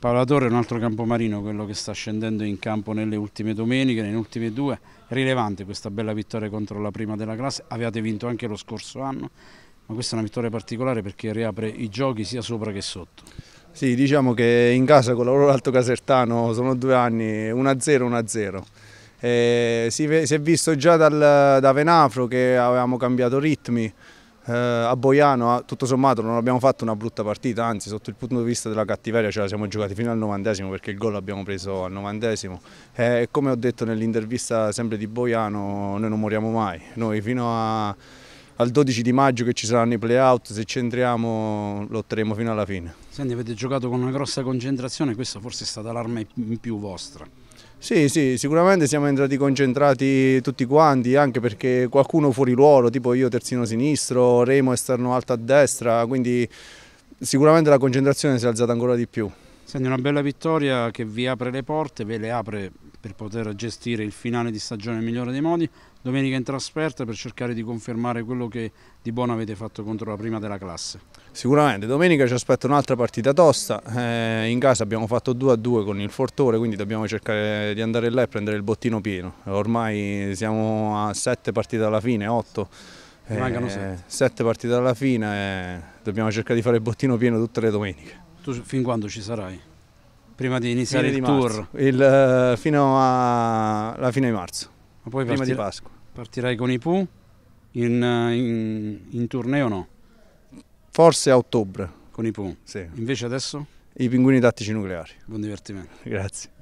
Paola Torre è un altro campomarino, quello che sta scendendo in campo nelle ultime domeniche, nelle ultime due. Rilevante questa bella vittoria contro la prima della classe, avevate vinto anche lo scorso anno, ma questa è una vittoria particolare perché riapre i giochi sia sopra che sotto. Sì, diciamo che in casa con l'Aurora Alto Casertano sono due anni 1-0, 1-0. Eh, si, si, è visto già dal, da Venafro che avevamo cambiato ritmi, eh, a Boiano ah, tutto sommato non abbiamo fatto una brutta partita, anzi sotto il punto di vista della cattiveria ce la siamo giocati fino al novantesimo perché il gol l'abbiamo preso al novantesimo eh, e come ho detto nell'intervista sempre di Boiano noi non moriamo mai, noi fino a, al 12 di maggio che ci saranno i playout, se ci entriamo lotteremo fino alla fine. Senti avete giocato con una grossa concentrazione, questa forse è stata l'arma in più vostra. Sì, sì, sicuramente siamo entrati concentrati tutti quanti, anche perché qualcuno fuori ruolo, tipo io terzino sinistro, Remo esterno alto a destra, quindi sicuramente la concentrazione si è alzata ancora di più. Senti, una bella vittoria che vi apre le porte, ve le apre per poter gestire il finale di stagione nel migliore dei modi, domenica in trasferta per cercare di confermare quello che di buono avete fatto contro la prima della classe. Sicuramente, domenica ci aspetta un'altra partita tosta, eh, in casa abbiamo fatto 2-2 a con il Fortore, quindi dobbiamo cercare di andare là e prendere il bottino pieno, ormai siamo a 7 partite alla fine, 8. Mancano 7. Eh, 7 partite alla fine, eh, dobbiamo cercare di fare il bottino pieno tutte le domeniche. Tu fin quando ci sarai? Prima di iniziare fine il di tour? Il, fino alla fine di marzo, Ma poi prima partir- di Pasqua. Partirai con i Pooh in, in, in tournée o no? Forse a ottobre. Con i Pooh? Sì. Invece adesso? I pinguini tattici nucleari. Buon divertimento. Grazie.